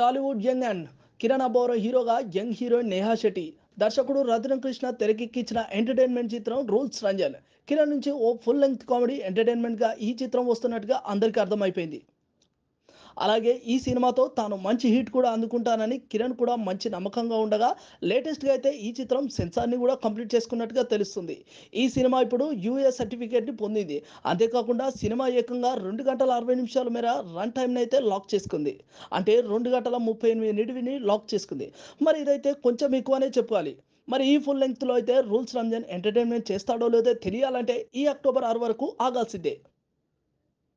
Tollywood young and Kiran Abbavaram హీరోగా young heroine Neha Shetty దర్శకుడు రతన్ కృష్ణ తెరకెక్కించిన ఎంటర్టైన్మెంట్ చిత్రం రూల్స్ రంజన్ కిరణ్ నుంచి ఓ ఫుల్ లెంగ్త్ కామెడీ ఎంటర్టైన్మెంట్గా ఈ చిత్రం వస్తున్నట్టుగా అందరికీ అర్థమైపోయింది అలాగే ఈ సినిమాతో తాను మంచి హిట్ కూడా అందుకుంటానని కిరణ్ కూడా మంచి నమ్మకంగా ఉండగా లేటెస్ట్గా అయితే ఈ చిత్రం సెన్సార్ని కూడా కంప్లీట్ చేసుకున్నట్టుగా తెలుస్తుంది ఈ సినిమా ఇప్పుడు యూఏ సర్టిఫికేట్ని పొందింది అంతేకాకుండా సినిమా ఏకంగా రెండు గంటల అరవై నిమిషాల మేర రన్ టైంని అయితే లాక్ చేసుకుంది అంటే రెండు గంటల ముప్పై ఎనిమిది నిడివిని లాక్ చేసుకుంది మరి ఇదైతే కొంచెం ఎక్కువనే చెప్పాలి మరి ఈ ఫుల్ లెంగ్త్లో అయితే రూల్స్ రంజన్ ఎంటర్టైన్మెంట్ చేస్తాడో లేదో తెలియాలంటే ఈ అక్టోబర్ ఆరు వరకు ఆగాల్సిందే